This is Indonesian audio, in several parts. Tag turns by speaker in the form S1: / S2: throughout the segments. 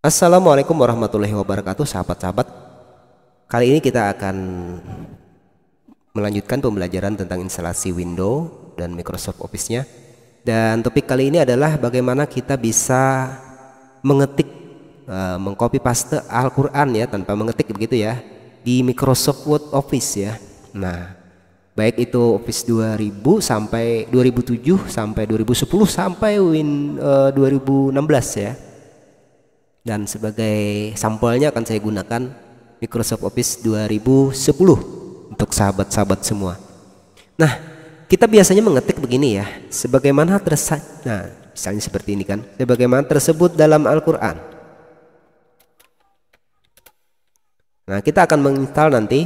S1: Assalamualaikum warahmatullahi wabarakatuh sahabat-sahabat Kali ini kita akan melanjutkan pembelajaran tentang instalasi Windows dan Microsoft Office-nya Dan topik kali ini adalah bagaimana kita bisa mengetik, eh, mengcopy paste Al-Quran ya tanpa mengetik begitu ya Di Microsoft Word Office ya Nah baik itu Office 2000 sampai 2007 sampai 2010 sampai Win 2016 eh, ya dan sebagai sampelnya akan saya gunakan Microsoft Office 2010 untuk sahabat-sahabat semua. Nah, kita biasanya mengetik begini ya, sebagaimana tersebut nah, misalnya seperti ini kan, sebagaimana tersebut dalam Al-Qur'an. Nah, kita akan menginstal nanti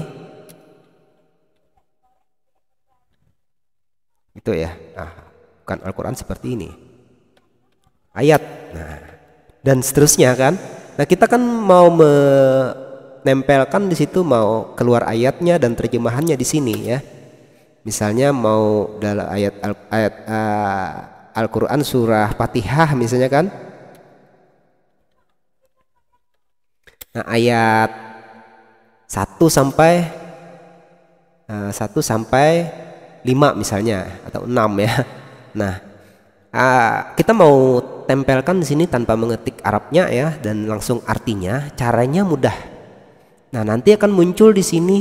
S1: itu ya. Nah, bukan Al-Qur'an seperti ini. Ayat. Nah, dan seterusnya kan. Nah, kita kan mau menempelkan di situ mau keluar ayatnya dan terjemahannya di sini ya. Misalnya mau dalam ayat ayat uh, Al-Qur'an surah Fatihah misalnya kan. Nah, ayat 1 sampai uh, sampai lima misalnya atau enam ya. Nah, uh, kita mau tempelkan di sini tanpa mengetik Arabnya ya dan langsung artinya caranya mudah. Nah, nanti akan muncul di sini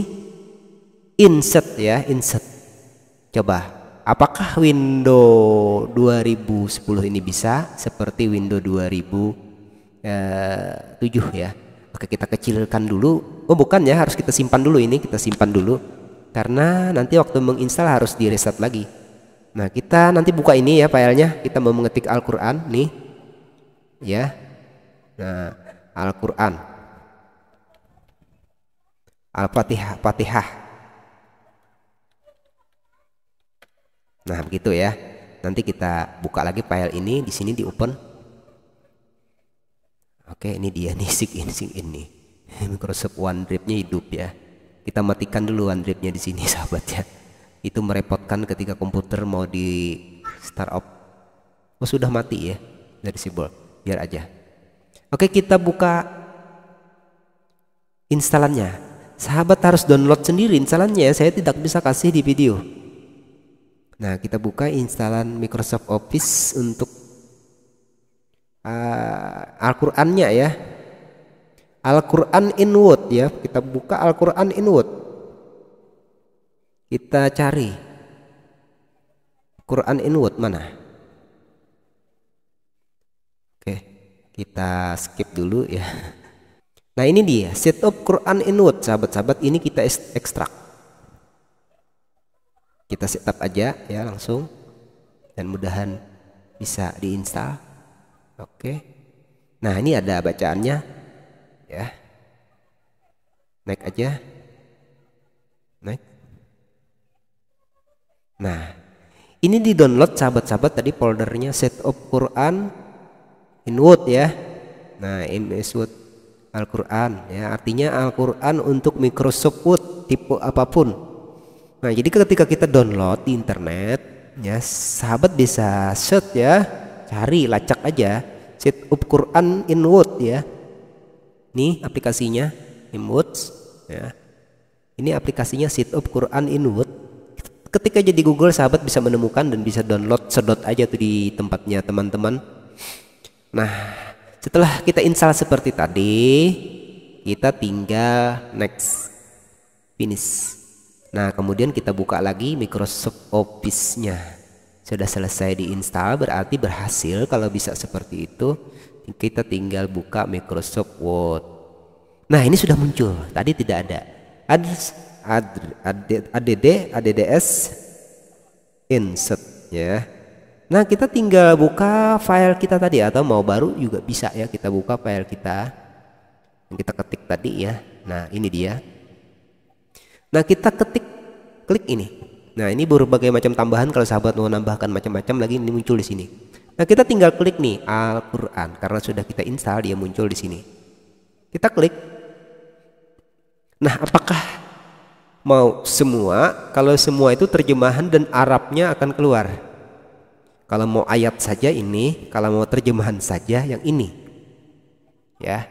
S1: insert ya, insert. Coba apakah Windows 2010 ini bisa seperti Windows 2007 eh, ya Oke kita kecilkan dulu Oh bukan ya harus kita simpan dulu ini kita simpan dulu karena nanti waktu menginstal harus di reset lagi Nah kita nanti buka ini ya filenya kita mau mengetik Al-Quran nih ya nah Al-Quran Al-Fatihah Fatihah Nah begitu ya nanti kita buka lagi file ini di sini di open Oke ini dia nih sig in ini Microsoft OneDrive nya hidup ya kita matikan dulu OneDrive nya di sini sahabat ya itu merepotkan ketika komputer mau di start up, oh sudah mati ya dari simbol biar aja oke kita buka instalannya sahabat harus download sendiri instalannya ya, saya tidak bisa kasih di video nah kita buka instalan Microsoft Office untuk uh, ah, al ya Alquran quran in Word ya kita buka Alquran quran in Word kita cari Quran inward mana? Oke, kita skip dulu ya. Nah ini dia setup Quran inward sahabat-sahabat ini kita ekstrak. Kita setup aja ya langsung dan mudahan bisa diinstal. Oke. Nah ini ada bacaannya ya. Naik aja. Nah, ini di download sahabat-sahabat tadi foldernya setup Quran Word ya. Nah, in Word Al-Quran ya artinya Al-Quran untuk Microsoft Word tipe apapun. Nah, jadi ketika kita download di internet ya sahabat bisa search ya, cari lacak aja setup Quran Word ya. Ini aplikasinya in Word ya. Ini aplikasinya setup Quran Word ketika jadi Google sahabat bisa menemukan dan bisa download sedot aja tuh di tempatnya teman-teman nah setelah kita install seperti tadi kita tinggal next finish nah kemudian kita buka lagi Microsoft Office-nya sudah selesai diinstal berarti berhasil kalau bisa seperti itu kita tinggal buka Microsoft Word nah ini sudah muncul tadi tidak ada ADD, ADDS, insert ya. Nah kita tinggal buka file kita tadi atau mau baru juga bisa ya kita buka file kita yang kita ketik tadi ya. Nah ini dia. Nah kita ketik klik ini. Nah ini berbagai macam tambahan kalau sahabat mau nambahkan macam-macam lagi ini muncul di sini. Nah kita tinggal klik nih Al-Quran karena sudah kita install dia muncul di sini. Kita klik. Nah apakah mau semua kalau semua itu terjemahan dan Arabnya akan keluar kalau mau ayat saja ini kalau mau terjemahan saja yang ini ya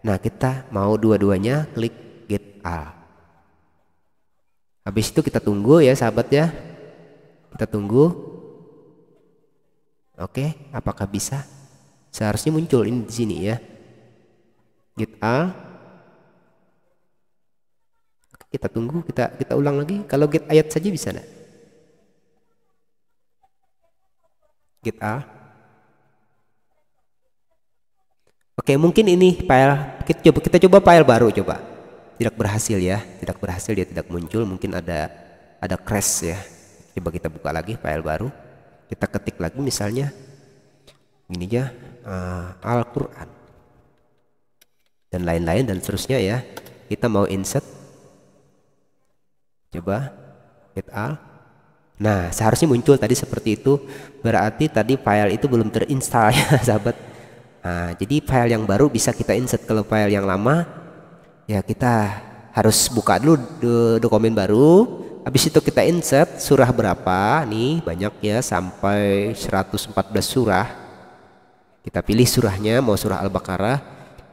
S1: nah kita mau dua-duanya klik get all habis itu kita tunggu ya sahabat ya kita tunggu oke apakah bisa seharusnya muncul ini di sini ya get all kita tunggu kita kita ulang lagi kalau get ayat saja bisa nak get a oke mungkin ini file kita coba kita coba file baru coba tidak berhasil ya tidak berhasil dia tidak muncul mungkin ada ada crash ya coba kita buka lagi file baru kita ketik lagi misalnya ini ya uh, eh, Al-Quran dan lain-lain dan seterusnya ya kita mau insert Coba get all. Nah, seharusnya muncul tadi seperti itu. Berarti tadi file itu belum terinstall ya, sahabat. Nah, jadi file yang baru bisa kita insert ke file yang lama ya kita harus buka dulu dokumen baru. Habis itu kita insert surah berapa? Nih, banyak ya sampai 114 surah. Kita pilih surahnya mau surah Al-Baqarah.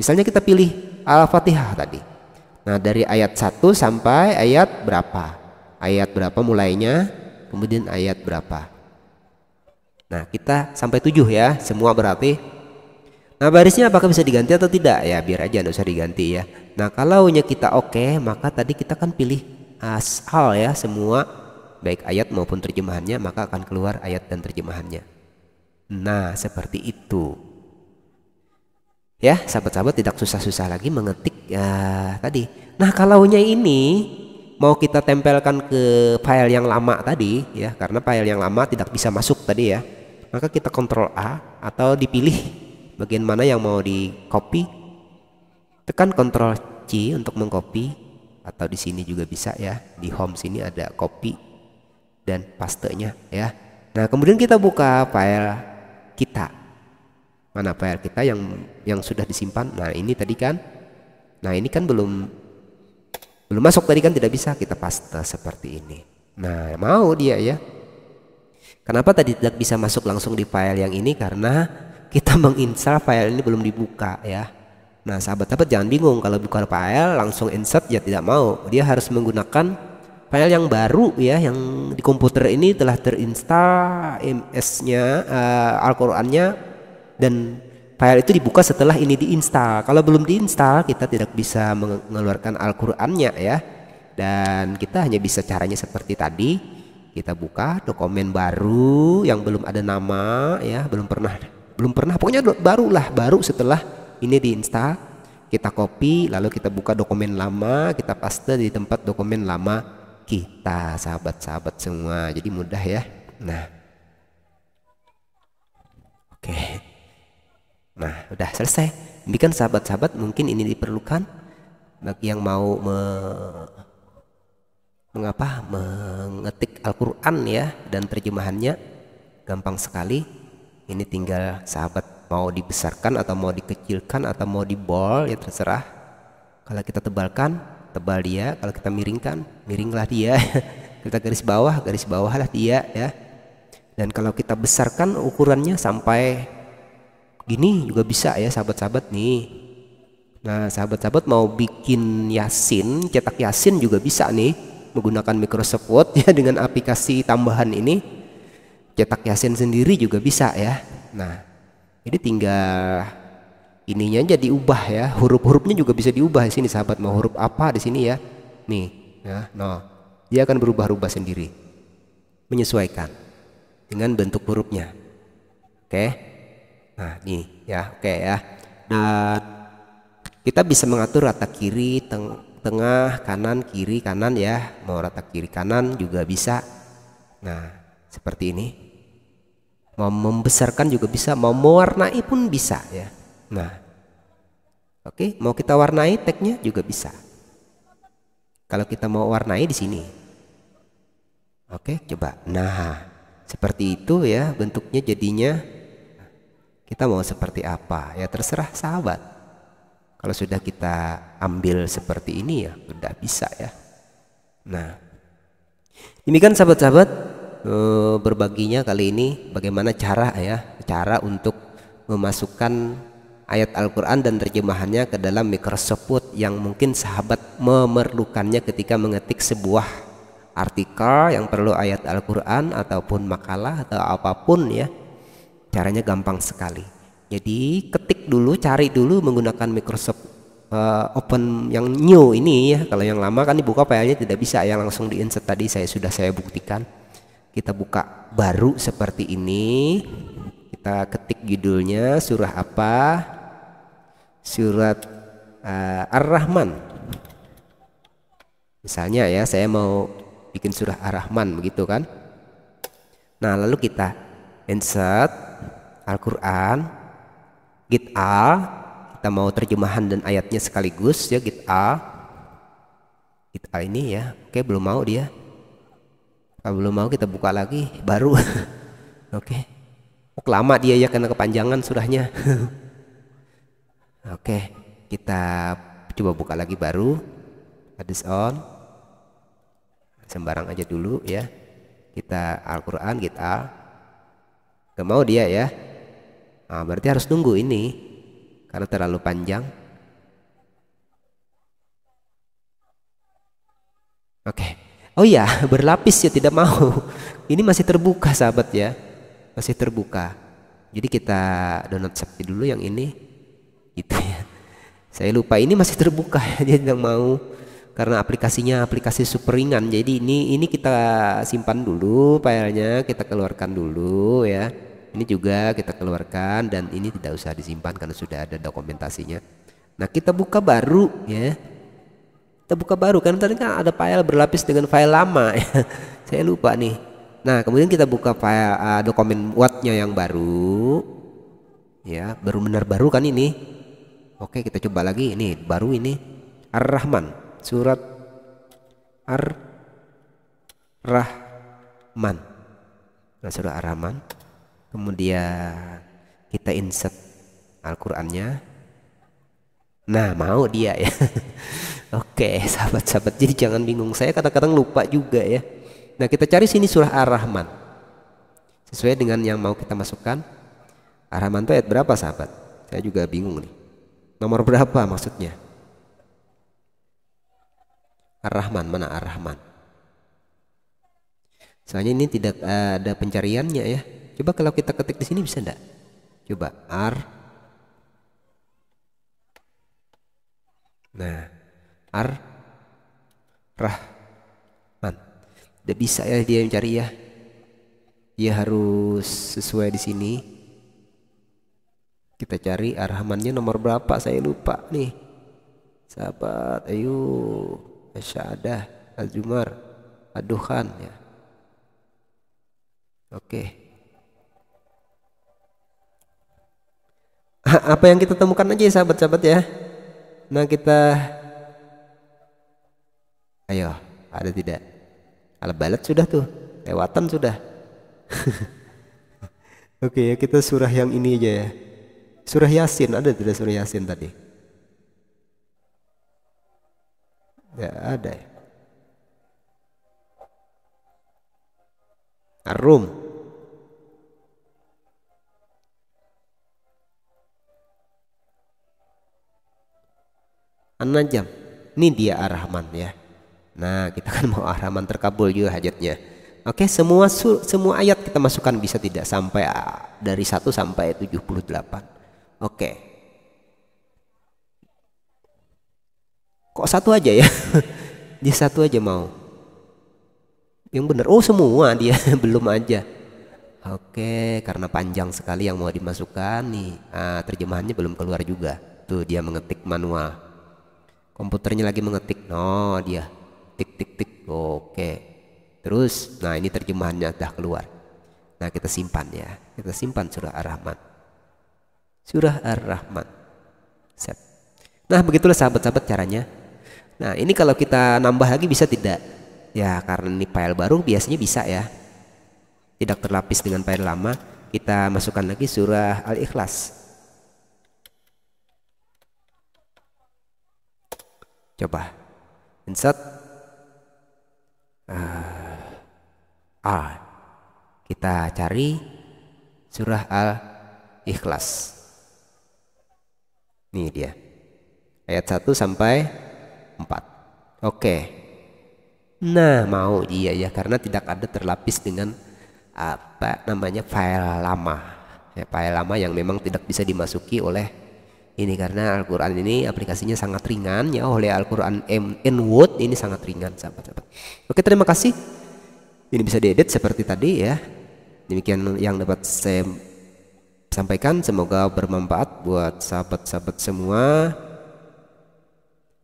S1: Misalnya kita pilih Al-Fatihah tadi. Nah dari ayat 1 sampai ayat berapa? Ayat berapa mulainya? Kemudian ayat berapa? Nah kita sampai 7 ya semua berarti Nah barisnya apakah bisa diganti atau tidak? Ya biar aja gak usah diganti ya Nah nya kita oke okay, maka tadi kita kan pilih asal ya semua Baik ayat maupun terjemahannya maka akan keluar ayat dan terjemahannya Nah seperti itu Ya, sahabat-sahabat tidak susah-susah lagi mengetik ya, tadi. Nah, kalau nya ini mau kita tempelkan ke file yang lama tadi ya, karena file yang lama tidak bisa masuk tadi ya. Maka kita kontrol A atau dipilih bagian mana yang mau di copy. Tekan kontrol C untuk mengcopy atau di sini juga bisa ya. Di home sini ada copy dan paste nya ya. Nah, kemudian kita buka file kita mana PR kita yang yang sudah disimpan nah ini tadi kan nah ini kan belum belum masuk tadi kan tidak bisa kita paste seperti ini nah mau dia ya kenapa tadi tidak bisa masuk langsung di file yang ini karena kita menginstal file ini belum dibuka ya nah sahabat-sahabat jangan bingung kalau buka file langsung insert ya tidak mau dia harus menggunakan file yang baru ya yang di komputer ini telah terinstall MS-nya uh, eh, Al-Qur'annya dan file itu dibuka setelah ini diinstal. Kalau belum diinstal, kita tidak bisa mengeluarkan Al-Qur'annya ya. Dan kita hanya bisa caranya seperti tadi. Kita buka dokumen baru yang belum ada nama ya, belum pernah belum pernah pokoknya baru lah, baru setelah ini diinstal kita copy lalu kita buka dokumen lama kita paste di tempat dokumen lama kita sahabat-sahabat semua jadi mudah ya nah oke okay. Nah, udah selesai. Demikian sahabat-sahabat mungkin ini diperlukan bagi yang mau me mengapa mengetik Al-Qur'an ya dan terjemahannya gampang sekali. Ini tinggal sahabat mau dibesarkan atau mau dikecilkan atau mau dibol ya terserah. Kalau kita tebalkan, tebal dia. Kalau kita miringkan, miringlah dia. kita garis bawah, garis bawahlah dia ya. Dan kalau kita besarkan ukurannya sampai gini juga bisa ya sahabat-sahabat nih nah sahabat-sahabat mau bikin yasin cetak yasin juga bisa nih menggunakan Microsoft Word ya dengan aplikasi tambahan ini cetak yasin sendiri juga bisa ya nah ini tinggal ininya aja diubah ya huruf-hurufnya juga bisa diubah di sini sahabat mau huruf apa di sini ya nih ya nah no. dia akan berubah-ubah sendiri menyesuaikan dengan bentuk hurufnya oke okay? Nah ini ya oke okay ya. Dan kita bisa mengatur rata kiri, teng tengah, kanan, kiri, kanan ya. Mau rata kiri kanan juga bisa. Nah seperti ini. Mau membesarkan juga bisa, mau mewarnai pun bisa ya. Nah oke okay. mau kita warnai tagnya juga bisa. Kalau kita mau warnai di sini. Oke, coba. Nah, seperti itu ya bentuknya jadinya kita mau seperti apa ya terserah sahabat kalau sudah kita ambil seperti ini ya sudah bisa ya nah ini kan sahabat-sahabat eh, berbaginya kali ini bagaimana cara ya cara untuk memasukkan ayat Al-Quran dan terjemahannya ke dalam Microsoft Word yang mungkin sahabat memerlukannya ketika mengetik sebuah artikel yang perlu ayat Al-Quran ataupun makalah atau apapun ya Caranya gampang sekali. Jadi ketik dulu, cari dulu menggunakan Microsoft uh, Open yang new ini ya. Kalau yang lama kan dibuka filenya tidak bisa ya langsung di insert tadi saya sudah saya buktikan. Kita buka baru seperti ini. Kita ketik judulnya surah apa? Surat uh, Ar-Rahman. Misalnya ya saya mau bikin surah Ar-Rahman begitu kan. Nah, lalu kita insert Al-Quran Git A kita mau terjemahan dan ayatnya sekaligus ya Git A Git A ini ya oke belum mau dia kalau ah, belum mau kita buka lagi baru oke oh, lama dia ya karena kepanjangan surahnya oke kita coba buka lagi baru hadis on sembarang aja dulu ya kita Al-Quran kita gak mau dia ya Nah, berarti harus nunggu ini karena terlalu panjang. Oke. Okay. Oh iya, berlapis ya tidak mau. Ini masih terbuka sahabat ya. Masih terbuka. Jadi kita download sepi dulu yang ini. Gitu ya. Saya lupa ini masih terbuka ya, dia tidak mau karena aplikasinya aplikasi super ringan. Jadi ini ini kita simpan dulu filenya, kita keluarkan dulu ya. Ini juga kita keluarkan dan ini tidak usah disimpan karena sudah ada dokumentasinya. Nah, kita buka baru ya. Kita buka baru kan? tadi kan ada file berlapis dengan file lama ya. Saya lupa nih. Nah, kemudian kita buka file uh, dokumen Wordnya yang baru. Ya, baru benar baru kan ini. Oke, kita coba lagi ini baru ini Ar-Rahman, surat Ar-Rahman. Nah, surat Ar-Rahman kemudian kita insert Al-Qur'annya nah mau dia ya oke sahabat-sahabat jadi jangan bingung saya kadang-kadang lupa juga ya nah kita cari sini surah Ar-Rahman sesuai dengan yang mau kita masukkan Ar-Rahman itu ayat berapa sahabat saya juga bingung nih nomor berapa maksudnya Ar-Rahman mana Ar-Rahman soalnya ini tidak ada pencariannya ya Coba kalau kita ketik di sini bisa enggak? Coba R. Nah, R Rah. Man. Tidak bisa ya dia mencari ya. Dia harus sesuai di sini. Kita cari Arhamannya nomor berapa saya lupa nih. Sahabat, ayo. Asyadah, Azumar, Aduhan ya. Oke. Okay. apa yang kita temukan aja ya sahabat-sahabat ya. Nah kita Ayo, ada tidak? Al balat sudah tuh, lewatan sudah. Oke, okay, ya, kita surah yang ini aja ya. Surah Yasin, ada tidak surah Yasin tadi? Ya, ada ya. ar An-Najm. Ini dia Ar-Rahman ya. Nah, kita kan mau Ar-Rahman terkabul juga hajatnya. Oke, semua semua ayat kita masukkan bisa tidak sampai ah, dari 1 sampai 78. Oke. Kok satu aja ya? dia satu aja mau. Yang benar. Oh, semua dia belum aja. Oke, karena panjang sekali yang mau dimasukkan nih. Ah, terjemahannya belum keluar juga. Tuh dia mengetik manual komputernya lagi mengetik no dia tik tik tik oke terus nah ini terjemahannya sudah keluar nah kita simpan ya kita simpan surah ar-rahman surah ar-rahman set nah begitulah sahabat-sahabat caranya nah ini kalau kita nambah lagi bisa tidak ya karena ini file baru biasanya bisa ya tidak terlapis dengan file lama kita masukkan lagi surah al-ikhlas Coba. Insert. Uh, eh, ah. Kita cari surah Al-Ikhlas. Ini dia. Ayat 1 sampai 4. Oke. Nah, mau iya ya karena tidak ada terlapis dengan apa namanya file lama. Ya, file lama yang memang tidak bisa dimasuki oleh ini karena Al-Quran ini aplikasinya sangat ringan ya oleh Al-Quran N-Word ini sangat ringan sahabat-sahabat oke terima kasih ini bisa diedit seperti tadi ya demikian yang dapat saya sampaikan semoga bermanfaat buat sahabat-sahabat semua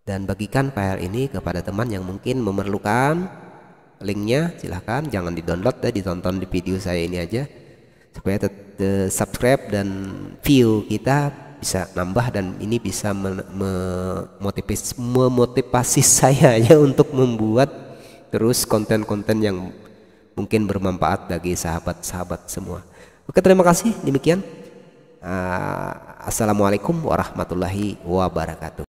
S1: dan bagikan file ini kepada teman yang mungkin memerlukan linknya silahkan jangan di download ya ditonton di video saya ini aja supaya tetap eh, subscribe dan view kita bisa nambah dan ini bisa memotivasi, memotivasi saya ya untuk membuat terus konten-konten yang mungkin bermanfaat bagi sahabat-sahabat semua. Oke terima kasih demikian. Ah, assalamualaikum warahmatullahi wabarakatuh.